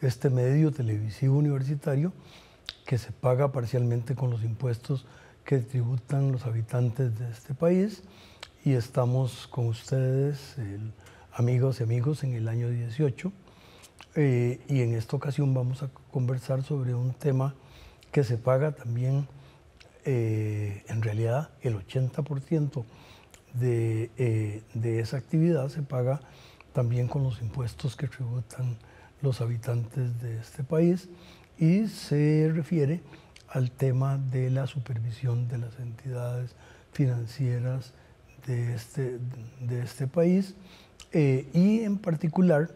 este medio televisivo universitario que se paga parcialmente con los impuestos que tributan los habitantes de este país y estamos con ustedes, amigos y amigos, en el año 18 eh, y en esta ocasión vamos a conversar sobre un tema que se paga también, eh, en realidad el 80% de, eh, de esa actividad se paga también con los impuestos que tributan los habitantes de este país y se refiere al tema de la supervisión de las entidades financieras de este, de este país eh, y en particular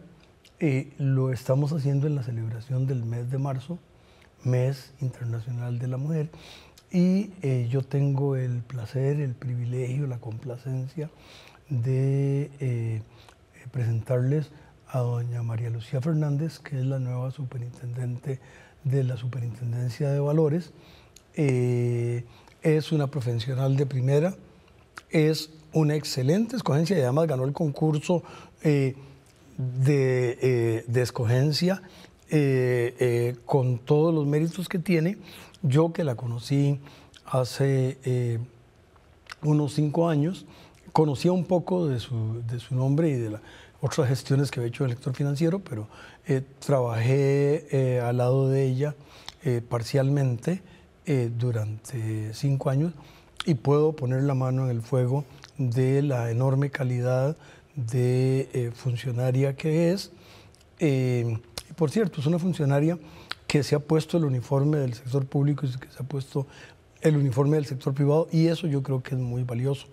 eh, lo estamos haciendo en la celebración del mes de marzo, mes internacional de la mujer, y eh, yo tengo el placer, el privilegio, la complacencia de presentarles a doña María Lucía Fernández, que es la nueva superintendente de la Superintendencia de Valores. Eh, es una profesional de primera, es una excelente escogencia y además ganó el concurso eh, eh, de, escogencia con todos los méritos que tiene. Yo que la conocí hace unos cinco años, conocía un poco de su nombre y de la, otras gestiones que había hecho el sector financiero, pero eh, trabajé eh, al lado de ella eh, parcialmente durante cinco años y puedo poner la mano en el fuego de la enorme calidad de funcionaria que es. por cierto, es una funcionaria que se ha puesto el uniforme del sector público y que se ha puesto el uniforme del sector privado y eso yo creo que es muy valioso.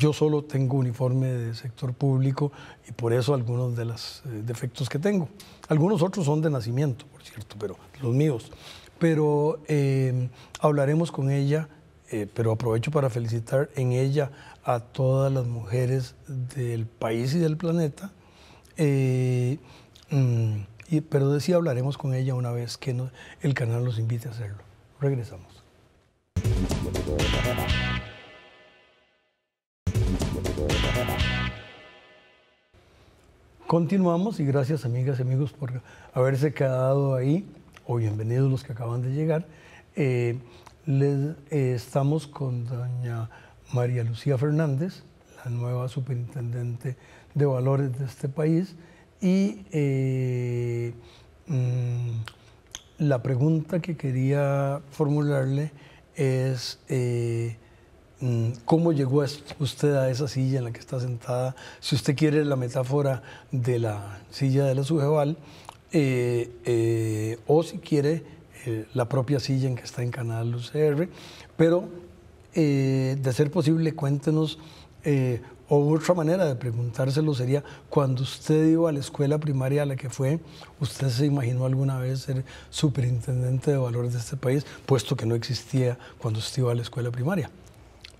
Yo solo tengo uniforme de sector público y por eso algunos de los eh, defectos que tengo. Algunos otros son de nacimiento, por cierto, pero los míos. Pero em, hablaremos con ella, eh, pero aprovecho para felicitar en ella a todas las mujeres del país y del planeta. Eh, mm, y, pero decía, hablaremos con ella una vez que el canal nos invite a hacerlo. Regresamos. Continuamos y gracias amigas y amigos por haberse quedado ahí, o bienvenidos los que acaban de llegar. Eh, les, eh, estamos con doña María Lucía Fernández, la nueva superintendente de valores de este país, y eh, mm, la pregunta que quería formularle es Mm, ¿Cómo llegó usted a esa silla en la que está sentada? Si usted quiere la metáfora de la silla de la Sujeval, eh, eh, o si quiere eh, la propia silla en que está en Canal UCR, pero de ser posible, cuéntenos, o otra manera de preguntárselo sería, cuando usted iba a la escuela primaria a la que fue, ¿usted se imaginó alguna vez ser superintendente de valores de este país, puesto que no existía cuando usted iba a la escuela primaria?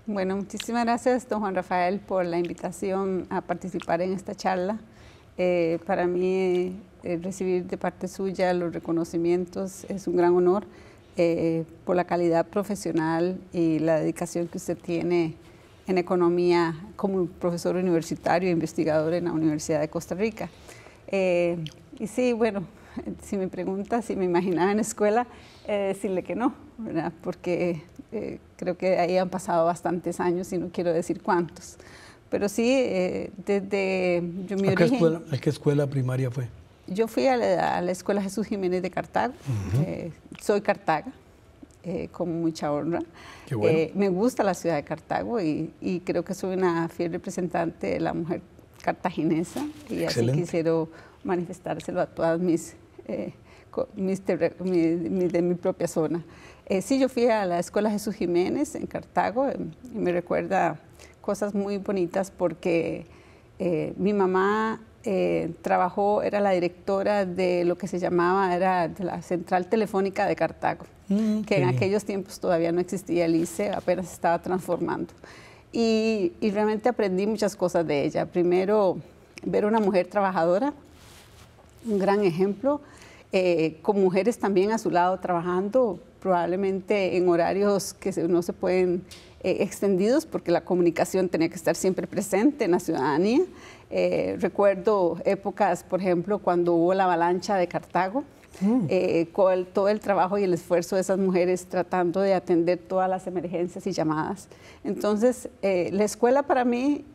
Bueno, muchísimas gracias, don Juan Rafael, por la invitación a participar en esta charla. Eh, para mí, eh, recibir de parte suya los reconocimientos es un gran honor eh, por la calidad profesional y la dedicación que usted tiene en economía como profesor universitario e investigador en la Universidad de Costa Rica. y sí, bueno, si me pregunta si me imaginaba en escuela, decirle que no porque eh, creo que ahí han pasado bastantes años y no quiero decir cuántos. Pero sí, eh, desde yo, mi ¿A qué Escuela, ¿A qué escuela primaria fue? Yo fui a la, a la Escuela Jesús Jiménez de Cartago. Eh, soy Cartaga, con mucha honra. me gusta la ciudad de Cartago y, creo que soy una fiel representante de la mujer cartaginesa y así quisiera manifestárselo a todas mis, mis de mi propia zona. Eh, sí, yo fui a la Escuela Jesús Jiménez en Cartago em, y me recuerda cosas muy bonitas porque eh, mi mamá eh, trabajó, era la directora de lo que se llamaba, era de la Central Telefónica de Cartago, mm, que en aquellos tiempos todavía no existía el ICE, apenas se estaba transformando. Y, y realmente aprendí muchas cosas de ella. Primero, ver una mujer trabajadora, un gran ejemplo. Eh, con mujeres también a su lado trabajando, probablemente en horarios que no se pueden eh, extendidos, porque la comunicación tenía que estar siempre presente en la ciudadanía. Eh, recuerdo épocas, por ejemplo, cuando hubo la avalancha de Cartago, mm. con todo el trabajo y el esfuerzo de esas mujeres tratando de atender todas las emergencias y llamadas. Entonces, la escuela para mí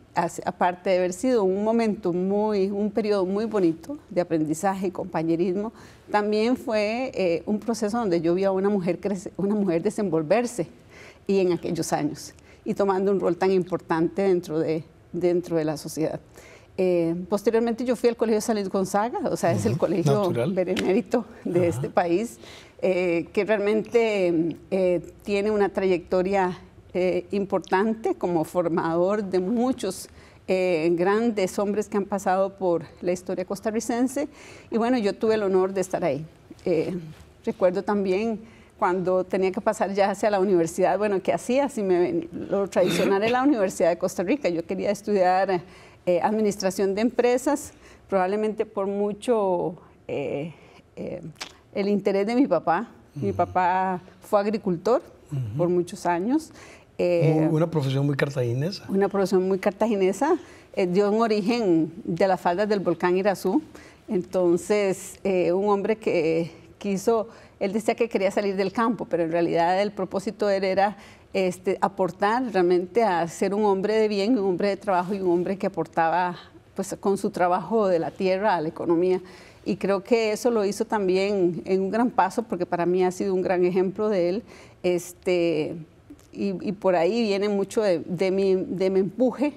aparte de haber sido un momento muy, un periodo muy bonito de aprendizaje y compañerismo, también fue eh, un proceso donde yo vi a una mujer, crece, una mujer desenvolverse y en aquellos años y tomando un rol tan importante dentro de, dentro de la sociedad. Eh, posteriormente yo fui al Colegio Salud Gonzaga, o sea, es el colegio benemérito de este país, eh, que realmente tiene una trayectoria eh, importante como formador de muchos eh, grandes hombres que han pasado por la historia costarricense. Y bueno, yo tuve el honor de estar ahí. Eh, recuerdo también cuando tenía que pasar ya hacia la universidad, bueno, ¿qué hacía? Si me, lo tradicional era la Universidad de Costa Rica. Yo quería estudiar administración de empresas, probablemente por mucho el interés de mi papá. Mi papá fue agricultor por muchos años una eh, profesión muy cartaginesa. Una profesión muy cartaginesa. Eh, dio un origen de las faldas del volcán Irazú. Entonces, eh, un hombre que quiso, él decía que quería salir del campo, pero en realidad el propósito de él era este, aportar realmente a ser un hombre de bien, un hombre de trabajo y un hombre que aportaba pues, con su trabajo de la tierra a la economía. Y creo que eso lo hizo también en un gran paso, porque para mí ha sido un gran ejemplo de él. Este, y, por ahí viene mucho de, de, mi, de mi, empuje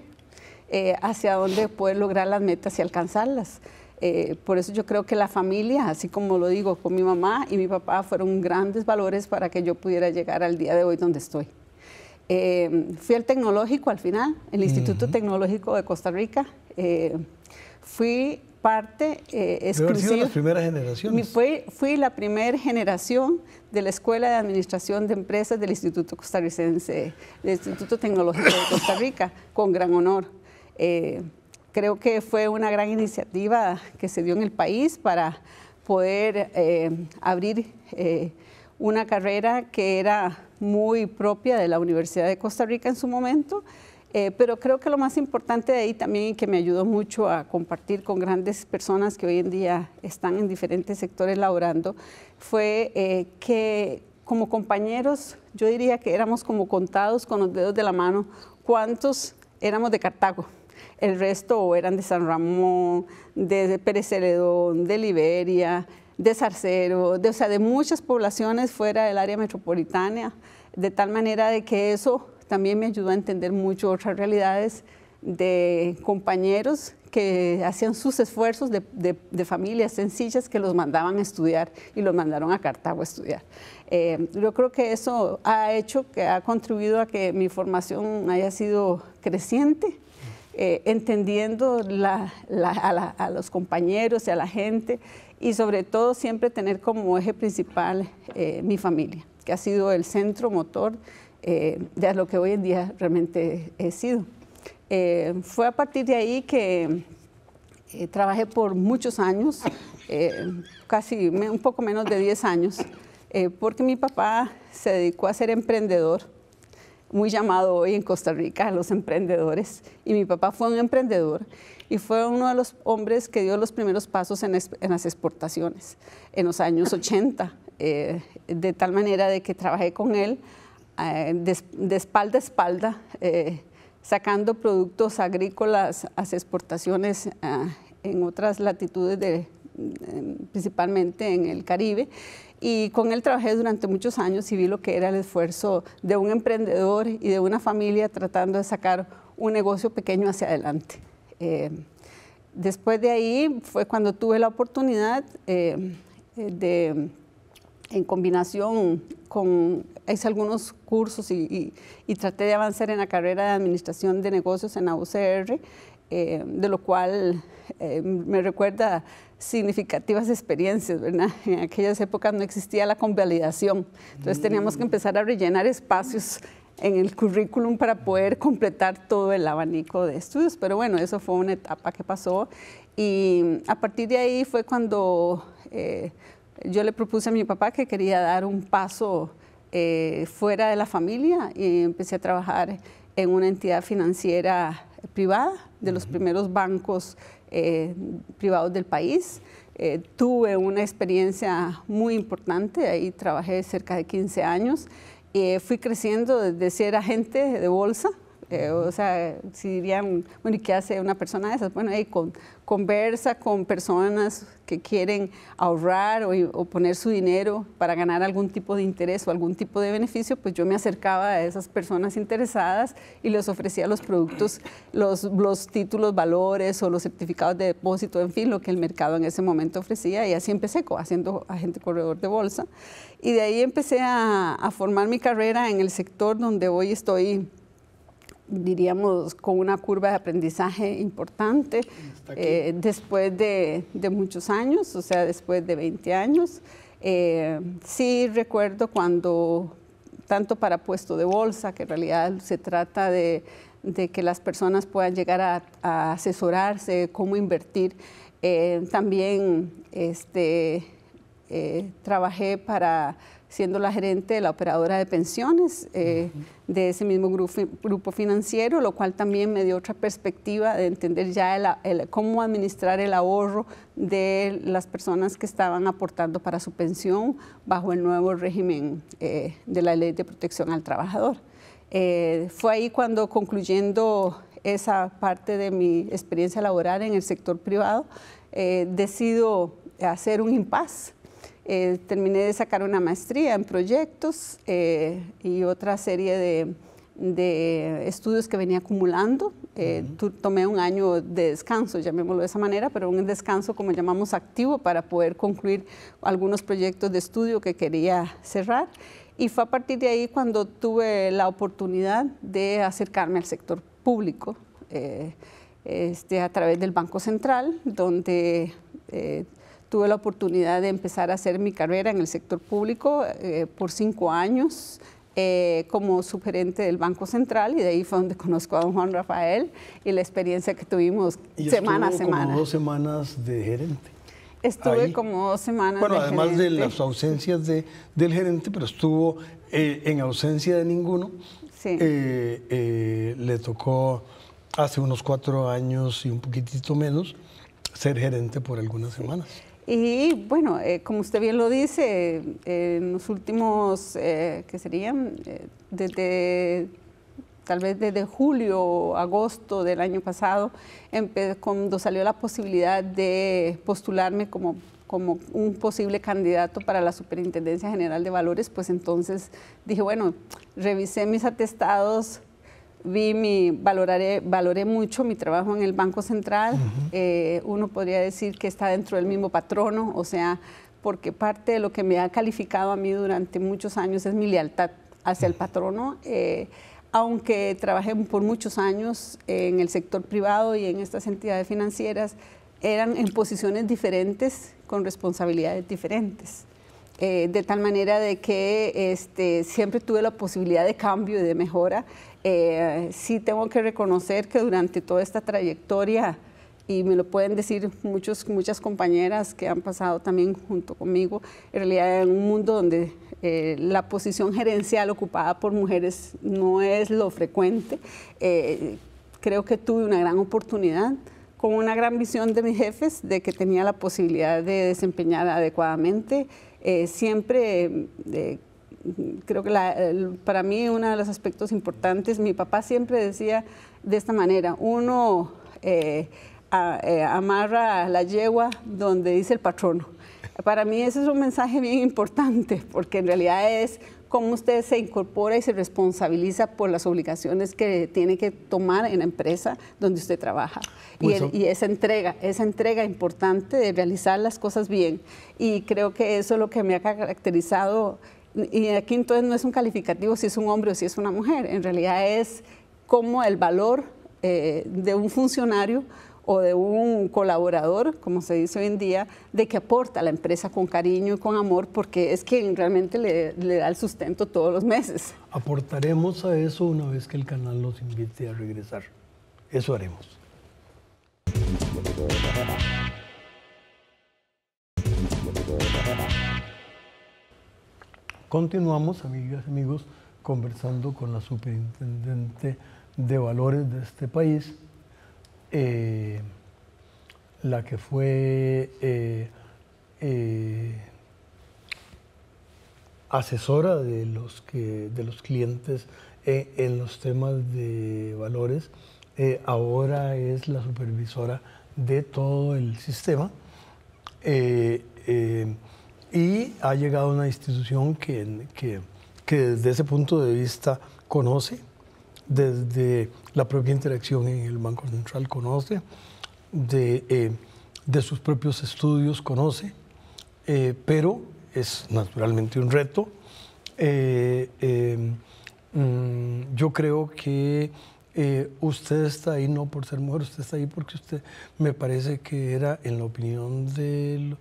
eh, hacia dónde poder lograr las metas y alcanzarlas. Eh, por eso yo creo que la familia, así como lo digo, con mi mamá y mi papá fueron grandes valores para que yo pudiera llegar al día de hoy donde estoy. Eh, fui al tecnológico al final, el Instituto Tecnológico de Costa Rica. fui parte eh, exclusiva. la primera generación. Fui, fui, la primera generación de la Escuela de Administración de Empresas del Instituto Costarricense, del Instituto Tecnológico de Costa Rica, con gran honor. Eh, creo que fue una gran iniciativa que se dio en el país para poder eh, abrir una carrera que era muy propia de la Universidad de Costa Rica en su momento eh, pero creo que lo más importante de ahí también y que me ayudó mucho a compartir con grandes personas que hoy en día están en diferentes sectores laborando fue eh, que como compañeros yo diría que éramos como contados con los dedos de la mano cuántos éramos de Cartago. El resto eran de San Ramón, de Pérez de Liberia, de Sarcero, de, o sea, de muchas poblaciones fuera del área metropolitana, de tal manera de que eso también me ayudó a entender mucho otras realidades de compañeros que hacían sus esfuerzos de, familias sencillas que los mandaban a estudiar y los mandaron a Cartago a estudiar. Eh, yo creo que eso ha hecho, que ha contribuido a que mi formación haya sido creciente, eh, entendiendo a, los compañeros y a la gente y sobre todo siempre tener como eje principal eh, mi familia, que ha sido el centro motor de eh, lo que hoy en día realmente he sido. Eh, fue a partir de ahí que eh, trabajé por muchos años, casi un poco menos de 10 años, porque mi papá se dedicó a ser emprendedor, muy llamado hoy en Costa Rica a los emprendedores, y mi papá fue un emprendedor y fue uno de los hombres que dio los primeros pasos en, en las exportaciones en los años 80, de tal manera de que trabajé con él eh, de, espalda a espalda, eh, sacando productos agrícolas a exportaciones ah, en otras latitudes, de, eh, principalmente en el Caribe. Y con él trabajé durante muchos años y vi lo que era el esfuerzo de un emprendedor y de una familia tratando de sacar un negocio pequeño hacia adelante. después de ahí fue cuando tuve la oportunidad de en combinación con, hice algunos cursos y, traté de avanzar en la carrera de administración de negocios en la UCR, eh, de lo cual eh, me recuerda significativas experiencias, ¿verdad? En aquellas épocas no existía la convalidación, entonces teníamos que empezar a rellenar espacios en el currículum para poder completar todo el abanico de estudios. Pero bueno, eso fue una etapa que pasó y a partir de ahí fue cuando eh, yo le propuse a mi papá que quería dar un paso eh, fuera de la familia y empecé a trabajar en una entidad financiera privada, de los primeros bancos eh, privados del país. Eh, tuve una experiencia muy importante, ahí trabajé cerca de 15 años. y fui creciendo desde ser agente de bolsa, eh, o sea, si dirían, bueno, ¿y qué hace una persona de esas? Bueno, con, conversa con personas que quieren ahorrar o, poner su dinero para ganar algún tipo de interés o algún tipo de beneficio, pues yo me acercaba a esas personas interesadas y les ofrecía los productos, los, los títulos, valores o los certificados de depósito, en fin, lo que el mercado en ese momento ofrecía. Y así empecé haciendo agente corredor de bolsa. Y de ahí empecé a, a formar mi carrera en el sector donde hoy estoy diríamos, con una curva de aprendizaje importante eh, después de, muchos años, o sea, después de 20 años. Eh, sí recuerdo cuando, tanto para puesto de bolsa, que en realidad se trata de, de que las personas puedan llegar a, asesorarse, cómo invertir. Eh, también este, trabajé para siendo la gerente de la operadora de pensiones eh, de ese mismo grupo, financiero, lo cual también me dio otra perspectiva de entender ya cómo administrar el ahorro de las personas que estaban aportando para su pensión bajo el nuevo régimen eh, de la ley de protección al trabajador. Eh, fue ahí cuando concluyendo esa parte de mi experiencia laboral en el sector privado, decido hacer un impasse eh, terminé de sacar una maestría en proyectos eh, y otra serie de, estudios que venía acumulando. Eh, tomé un año de descanso, llamémoslo de esa manera, pero un descanso como llamamos activo para poder concluir algunos proyectos de estudio que quería cerrar. Y fue a partir de ahí cuando tuve la oportunidad de acercarme al sector público este, a través del Banco Central, donde tuve la oportunidad de empezar a hacer mi carrera en el sector público eh, por cinco años. Eh, como subgerente del Banco Central y de ahí fue donde conozco a don Juan Rafael y la experiencia que tuvimos semana a semana. Como dos semanas de gerente. Estuve como dos semanas. Bueno, además de las ausencias de, del gerente, pero estuvo eh, en ausencia de ninguno. le tocó hace unos cuatro años y un poquitito menos ser gerente por algunas semanas. Y bueno, eh, como usted bien lo dice, eh, en los últimos, eh, que serían? Eh, desde tal vez desde julio, agosto del año pasado, cuando salió la posibilidad de postularme como, como un posible candidato para la Superintendencia General de Valores, pues entonces dije, bueno, revisé mis atestados vi mi, valoré mucho mi trabajo en el Banco Central. Eh, uno podría decir que está dentro del mismo patrono, o sea, porque parte de lo que me ha calificado a mí durante muchos años es mi lealtad hacia el patrono. Eh, aunque trabajé por muchos años en el sector privado y en estas entidades financieras, eran en posiciones diferentes, con responsabilidades diferentes. Eh, de tal manera de que este, siempre tuve la posibilidad de cambio y de mejora. Eh, sí tengo que reconocer que durante toda esta trayectoria, y me lo pueden decir muchos, muchas compañeras que han pasado también junto conmigo, en realidad en un mundo donde eh, la posición gerencial ocupada por mujeres no es lo frecuente, creo que tuve una gran oportunidad con una gran visión de mis jefes de que tenía la posibilidad de desempeñar adecuadamente eh, siempre... Eh, creo que para mí uno de los aspectos importantes, mi papá siempre decía de esta manera, uno eh, amarra la yegua donde dice el patrono. Para mí ese es un mensaje bien importante, porque en realidad es cómo usted se incorpora y se responsabiliza por las obligaciones que tiene que tomar en la empresa donde usted trabaja. Pues y, esa entrega, esa entrega importante de realizar las cosas bien. Y creo que eso es lo que me ha caracterizado. Y aquí entonces no es un calificativo si es un hombre o si es una mujer, en realidad es como el valor eh, de un funcionario o de un colaborador, como se dice hoy en día, de que aporta a la empresa con cariño y con amor, porque es quien realmente le, da el sustento todos los meses. Aportaremos a eso una vez que el canal los invite a regresar. Eso haremos. Continuamos, amigas y amigos, conversando con la superintendente de valores de este país, eh, la que fue eh, eh, asesora de los, que, de los clientes en los temas de valores, ahora es la supervisora de todo el sistema. y ha llegado a una institución que, que desde ese punto de vista conoce, desde la propia interacción en el Banco Central conoce, de, eh, sus propios estudios conoce, eh, pero es naturalmente un reto. Eh, mm, yo creo que usted está ahí no por ser mujer, usted está ahí porque usted me parece que era, en la opinión de,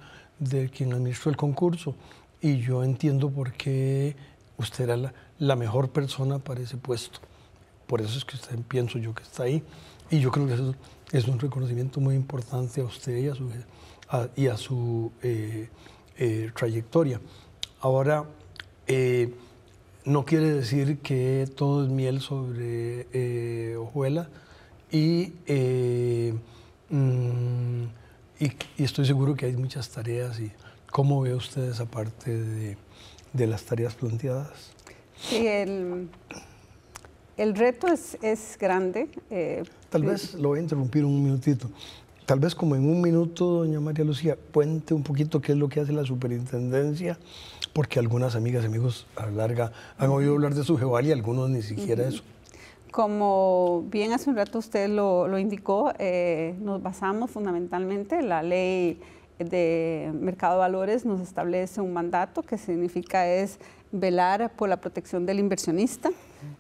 quien administró el concurso, y yo entiendo por qué usted era la mejor persona para ese puesto. Por eso es que usted pienso yo que está ahí. Y yo creo que eso es un reconocimiento muy importante a usted y a su, eh, eh, trayectoria. Ahora, eh, no quiere decir que todo es miel sobre hojuela mm, y, estoy seguro que hay muchas tareas. Y, ¿Cómo ve usted esa parte de, de las tareas planteadas? Sí, el el reto es, grande. Eh, Tal eh, vez lo voy a interrumpir un minutito. Tal vez como en un minuto, doña María Lucía, cuente un poquito qué es lo que hace la superintendencia, porque algunas amigas y amigos a larga han oído hablar de su Jeval y algunos ni siquiera eso. Como bien hace un rato usted lo, indicó, eh, nos basamos fundamentalmente en la ley de mercado de valores nos establece un mandato que significa es velar por la protección del inversionista,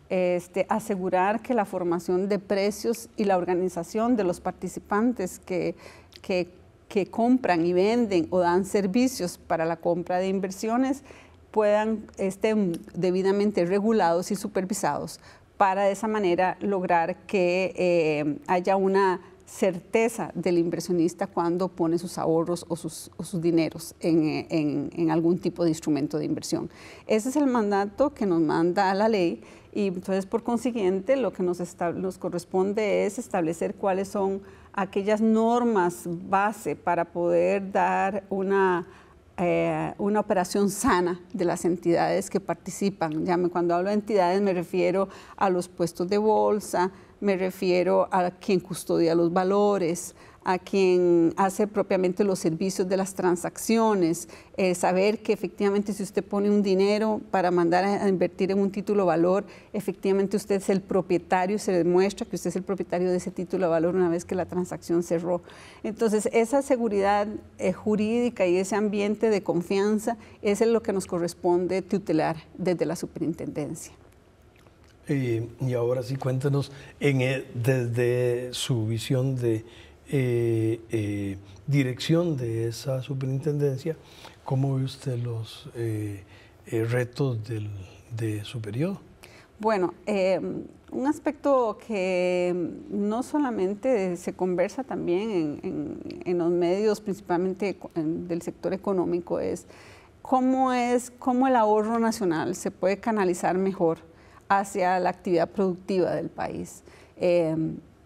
este, asegurar que la formación de precios y la organización de los participantes que, que, que compran y venden o dan servicios para la compra de inversiones puedan estén debidamente regulados y supervisados para de esa manera lograr que eh, haya una certeza del inversionista cuando pone sus ahorros o sus, sus dineros en, en, en, algún tipo de instrumento de inversión. Ese es el mandato que nos manda la ley y entonces, por consiguiente, lo que nos, corresponde es establecer cuáles son aquellas normas base para poder dar una eh, operación sana de las entidades que participan. Ya cuando hablo de entidades me refiero a los puestos de bolsa, me refiero a quien custodia los valores, a quien hace propiamente los servicios de las transacciones, eh, saber que efectivamente si usted pone un dinero para mandar a, invertir en un título valor, efectivamente usted es el propietario se demuestra que usted es el propietario de ese título valor una vez que la transacción cerró. Entonces, esa seguridad eh, jurídica y ese ambiente de confianza es lo que nos corresponde tutelar desde la superintendencia. Eh, y, ahora sí, cuéntanos en, desde su visión de eh, eh, dirección de esa superintendencia, ¿cómo ve usted los eh, retos de su periodo? Bueno, un aspecto que no solamente se conversa también en, en, los medios, principalmente del sector económico, es cómo es cómo el ahorro nacional se puede canalizar mejor hacia la actividad productiva del país. Eh,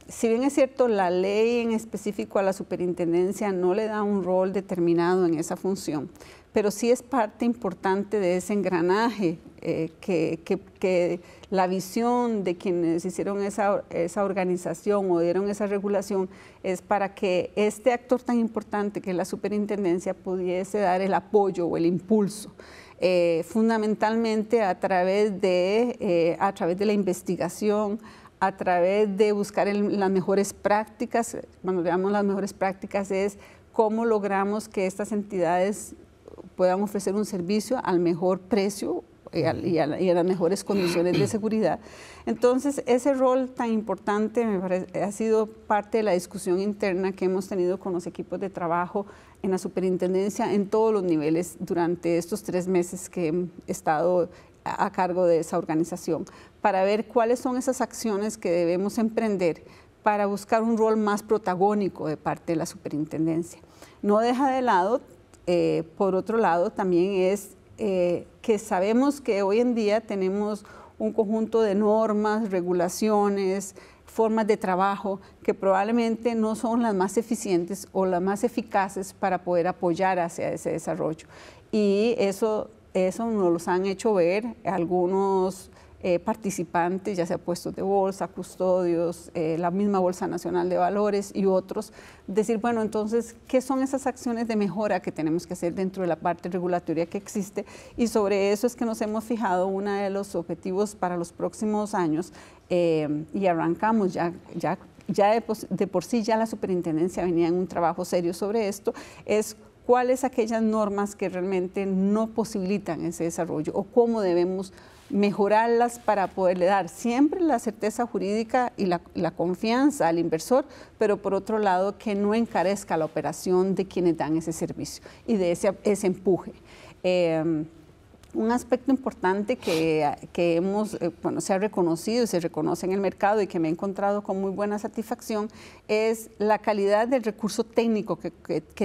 si bien es cierto, la ley en específico a la superintendencia no le da un rol determinado en esa función, pero sí es parte importante de ese engranaje eh, que, la visión de quienes hicieron esa, organización o dieron esa regulación es para que este actor tan importante que es la superintendencia pudiese dar el apoyo o el impulso. Eh, fundamentalmente a través, de, eh, a través de la investigación, a través de buscar las mejores prácticas, cuando veamos las mejores prácticas es cómo logramos que estas entidades puedan ofrecer un servicio al mejor precio y a, las mejores condiciones de seguridad. Entonces, ese rol tan importante me ha sido parte de la discusión interna que hemos tenido con los equipos de trabajo en la superintendencia en todos los niveles durante estos tres meses que he estado a cargo de esa organización, para ver cuáles son esas acciones que debemos emprender para buscar un rol más protagónico de parte de la superintendencia. No deja de lado, eh, por otro lado, también es eh, que sabemos que hoy en día tenemos un conjunto de normas, regulaciones, formas de trabajo que probablemente no son las más eficientes o las más eficaces para poder apoyar hacia ese desarrollo. Y eso eso nos los han hecho ver algunos eh, participantes, ya sea puestos de bolsa, custodios, eh, la misma Bolsa Nacional de Valores y otros, decir, bueno, entonces, ¿qué son esas acciones de mejora que tenemos que hacer dentro de la parte regulatoria que existe? Y sobre eso es que nos hemos fijado uno de los objetivos para los próximos años eh, y arrancamos ya, ya, ya de, de por sí ya la superintendencia venía en un trabajo serio sobre esto, es cuáles aquellas normas que realmente no posibilitan ese desarrollo o cómo debemos mejorarlas para poderle dar siempre la certeza jurídica y la, confianza al inversor, pero por otro lado que no encarezca la operación de quienes dan ese servicio y de ese, empuje. Eh, un aspecto importante que, hemos, eh, bueno, se ha reconocido y se reconoce en el mercado y que me he encontrado con muy buena satisfacción es la calidad del recurso técnico que,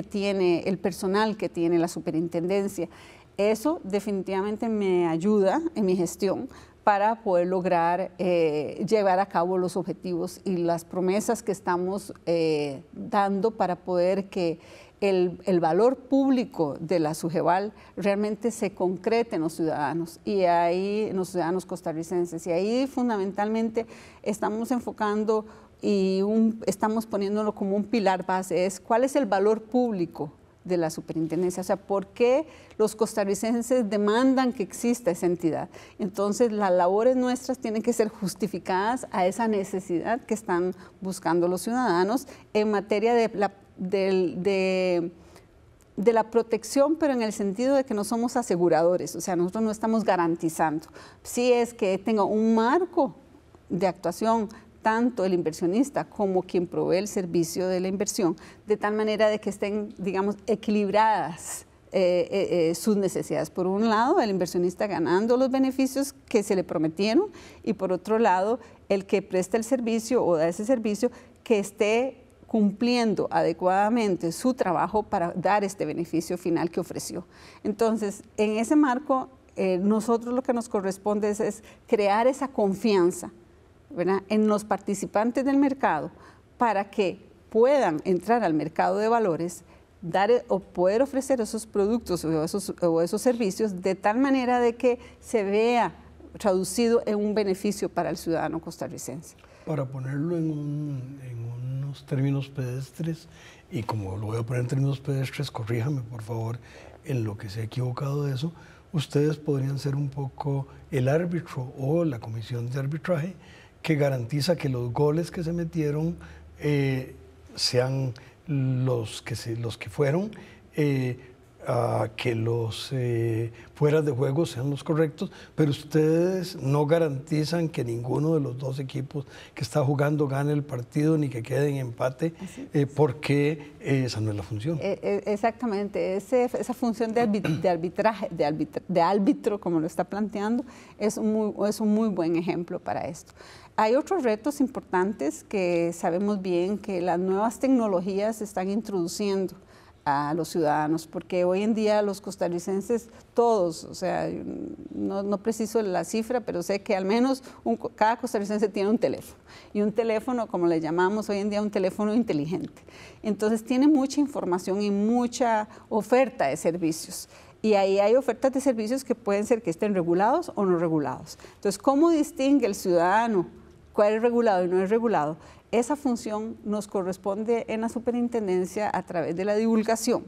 tiene el personal, que tiene la superintendencia. Eso definitivamente me ayuda en mi gestión para poder lograr eh, llevar a cabo los objetivos y las promesas que estamos eh, dando para poder que el, valor público de la Sujeval realmente se concrete en los ciudadanos y ahí en los ciudadanos costarricenses. Y ahí fundamentalmente estamos enfocando y estamos poniéndolo como un pilar base, es cuál es el valor público de la superintendencia, o sea, por qué los costarricenses demandan que exista esa entidad. Entonces, las labores nuestras tienen que ser justificadas a esa necesidad que están buscando los ciudadanos en materia de la de, la protección, pero en el sentido de que no somos aseguradores, o sea, nosotros no estamos garantizando. Si es que tenga un marco de actuación tanto el inversionista como quien provee el servicio de la inversión, de tal manera de que estén, digamos, equilibradas eh, eh, eh, sus necesidades. Por un lado, el inversionista ganando los beneficios que se le prometieron y por otro lado, el que presta el servicio o da ese servicio que esté cumpliendo adecuadamente su trabajo para dar este beneficio final que ofreció. Entonces, en ese marco, eh, nosotros lo que nos corresponde es, crear esa confianza en los participantes del mercado para que puedan entrar al mercado de valores dar eh, o poder ofrecer esos productos o esos, o esos servicios de tal manera de que se vea traducido en un beneficio para el ciudadano costarricense para ponerlo en, unos términos pedestres, y como lo voy a poner en términos pedestres, corríjame por favor en lo que se ha equivocado de eso, ustedes podrían ser un poco el árbitro o la comisión de arbitraje que garantiza que los goles que se metieron eh, sean los que, los que fueron eh, que los eh, fuera de juego sean los correctos, pero ustedes no garantizan que ninguno de los dos equipos que está jugando gane el partido ni que quede en empate, eh, porque esa no es la función. Eh, exactamente, esa función de, de arbitraje, de, de, árbitro, como lo está planteando, es un muy, es un muy buen ejemplo para esto hay otros retos importantes que sabemos bien que las nuevas tecnologías están introduciendo a los ciudadanos, porque hoy en día los costarricenses, todos, o sea, no, preciso la cifra, pero sé que al menos un, cada costarricense tiene un teléfono, y un teléfono, como le llamamos hoy en día, un teléfono inteligente. Entonces tiene mucha información y mucha oferta de servicios. Y ahí hay ofertas de servicios que pueden ser que estén regulados o no regulados. Entonces, ¿cómo distingue el ciudadano cuál es regulado y no es regulado, esa función nos corresponde en la superintendencia a través de la divulgación.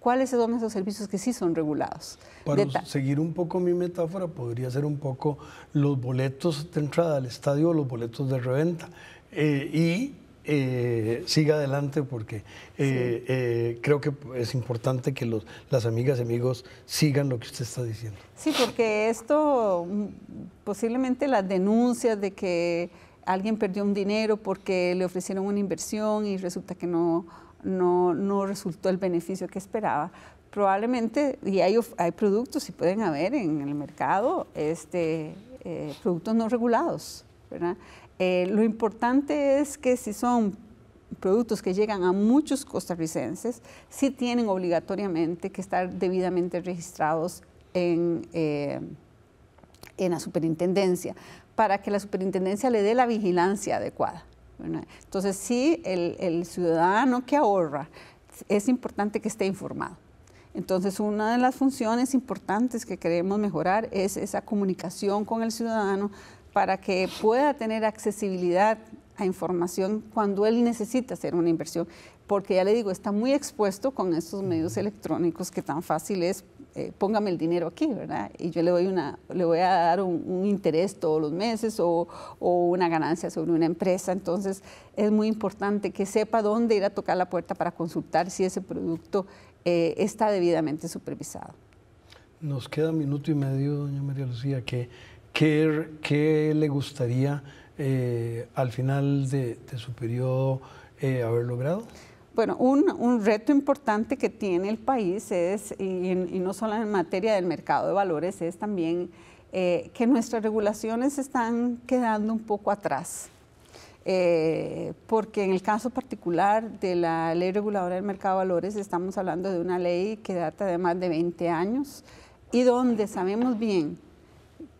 ¿Cuáles son esos servicios que sí son regulados? Para seguir un poco mi metáfora, podría ser un poco los boletos de entrada al estadio, o los boletos de reventa. Eh, y eh, siga adelante porque eh, creo que es importante que los, las amigas y amigos sigan lo que usted está diciendo. Sí, porque esto mm, posiblemente las denuncias de que alguien perdió un dinero porque le ofrecieron una inversión y resulta que no, no, resultó el beneficio que esperaba. Probablemente, y hay, productos, y pueden haber en el mercado, este, eh, productos no regulados. Eh, lo importante es que si son productos que llegan a muchos costarricenses, sí tienen obligatoriamente que estar debidamente registrados en, eh, en la superintendencia, para que la superintendencia le dé la vigilancia adecuada. Entonces, sí, el, ciudadano que ahorra, es importante que esté informado. Entonces, una de las funciones importantes que queremos mejorar es esa comunicación con el ciudadano para que pueda tener accesibilidad a información cuando él necesita hacer una inversión. Porque ya le digo, está muy expuesto con esos medios electrónicos que tan fácil es eh, póngame el dinero aquí, ¿verdad? Y yo le, doy una, le voy a dar un, interés todos los meses o, una ganancia sobre una empresa. Entonces, es muy importante que sepa dónde ir a tocar la puerta para consultar si ese producto eh, está debidamente supervisado. Nos queda minuto y medio, doña María Lucía, ¿qué qué le gustaría eh, al final de su periodo haber logrado? Bueno, un, reto importante que tiene el país es, y, no solo en materia del mercado de valores, es también eh, que nuestras regulaciones están quedando un poco atrás. Eh, porque en el caso particular de la ley reguladora del mercado de valores estamos hablando de una ley que data de más de 20 años y donde sabemos bien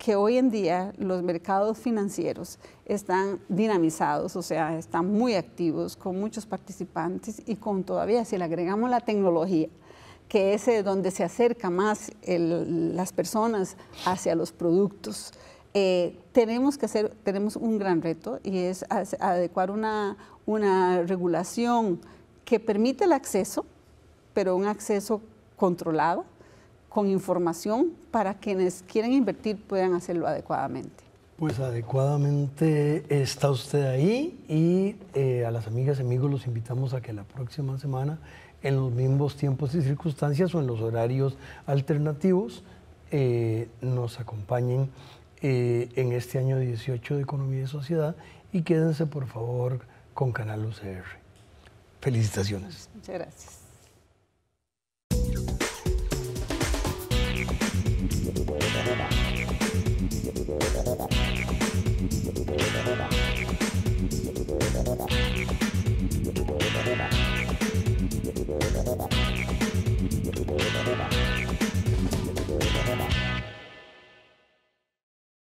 que hoy en día los mercados financieros están dinamizados, o sea, están muy activos, con muchos participantes y con todavía, si le agregamos la tecnología, que es eh, donde se acerca más las personas hacia los productos, eh, tenemos que hacer, tenemos un gran reto y es adecuar una, una regulación que permite el acceso, pero un acceso controlado, con información para quienes quieren invertir puedan hacerlo adecuadamente. Pues adecuadamente está usted ahí y eh, a las amigas y amigos los invitamos a que la próxima semana, en los mismos tiempos y circunstancias o en los horarios alternativos, eh, nos acompañen eh, en este año 18 de Economía y Sociedad y quédense por favor con Canal UCR. Felicitaciones. Muchas gracias.